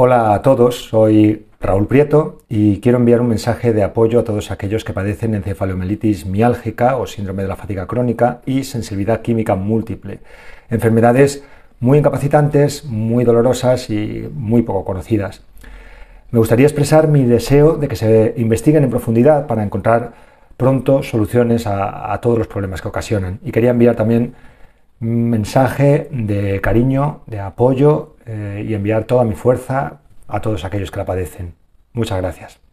Hola a todos, soy Raúl Prieto y quiero enviar un mensaje de apoyo a todos aquellos que padecen encefalomielitis miálgica o síndrome de la fatiga crónica y sensibilidad química múltiple. Enfermedades muy incapacitantes, muy dolorosas y muy poco conocidas. Me gustaría expresar mi deseo de que se investiguen en profundidad para encontrar pronto soluciones a, a todos los problemas que ocasionan. Y quería enviar también un mensaje de cariño, de apoyo eh, y enviar toda mi fuerza a todos aquellos que la padecen. Muchas gracias.